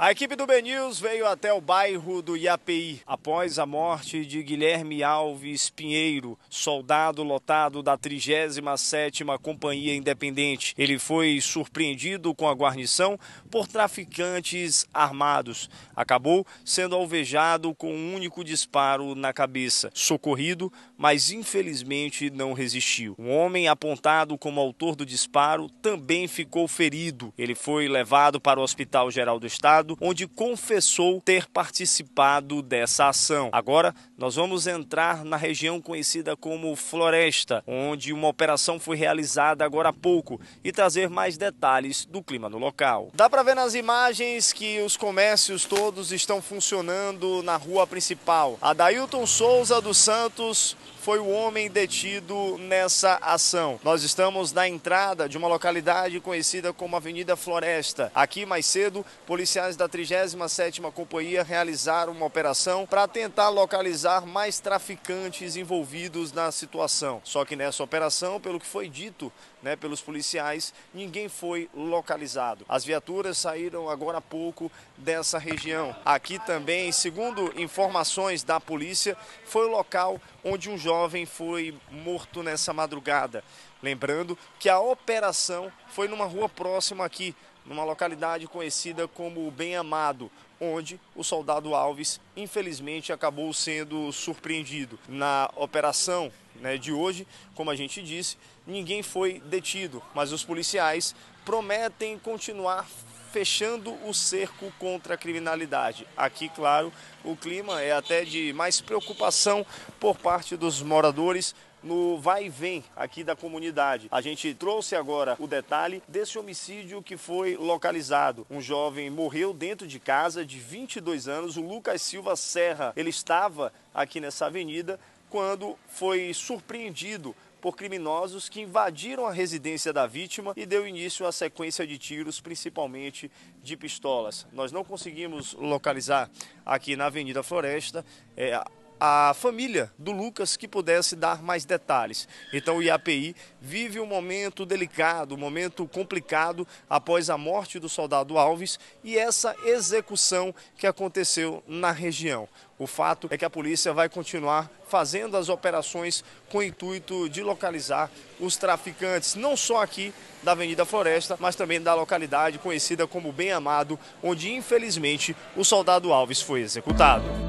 A equipe do News veio até o bairro do Iapi após a morte de Guilherme Alves Pinheiro, soldado lotado da 37ª Companhia Independente. Ele foi surpreendido com a guarnição por traficantes armados. Acabou sendo alvejado com um único disparo na cabeça, socorrido, mas infelizmente não resistiu. O homem apontado como autor do disparo também ficou ferido. Ele foi levado para o Hospital Geral do Estado Estado, onde confessou ter participado dessa ação. Agora, nós vamos entrar na região conhecida como Floresta, onde uma operação foi realizada agora há pouco, e trazer mais detalhes do clima no local. Dá para ver nas imagens que os comércios todos estão funcionando na rua principal. Adailton Souza dos Santos foi o homem detido nessa ação. Nós estamos na entrada de uma localidade conhecida como Avenida Floresta. Aqui mais cedo, policiais da 37ª Companhia realizaram uma operação para tentar localizar mais traficantes envolvidos na situação. Só que nessa operação, pelo que foi dito né, pelos policiais, ninguém foi localizado. As viaturas saíram agora há pouco dessa região. Aqui também, segundo informações da polícia, foi o local onde um jovem jovem foi morto nessa madrugada. Lembrando que a operação foi numa rua próxima aqui, numa localidade conhecida como Bem Amado, onde o soldado Alves, infelizmente, acabou sendo surpreendido. Na operação né, de hoje, como a gente disse, ninguém foi detido, mas os policiais prometem continuar fechando o cerco contra a criminalidade. Aqui, claro, o clima é até de mais preocupação por parte dos moradores no vai e vem aqui da comunidade. A gente trouxe agora o detalhe desse homicídio que foi localizado. Um jovem morreu dentro de casa de 22 anos, o Lucas Silva Serra. Ele estava aqui nessa avenida quando foi surpreendido por criminosos que invadiram a residência da vítima e deu início à sequência de tiros, principalmente de pistolas. Nós não conseguimos localizar aqui na Avenida Floresta é, a família do Lucas que pudesse dar mais detalhes. Então o IAPI vive um momento delicado, um momento complicado após a morte do soldado Alves e essa execução que aconteceu na região. O fato é que a polícia vai continuar fazendo as operações com o intuito de localizar os traficantes, não só aqui da Avenida Floresta, mas também da localidade conhecida como Bem Amado, onde infelizmente o soldado Alves foi executado.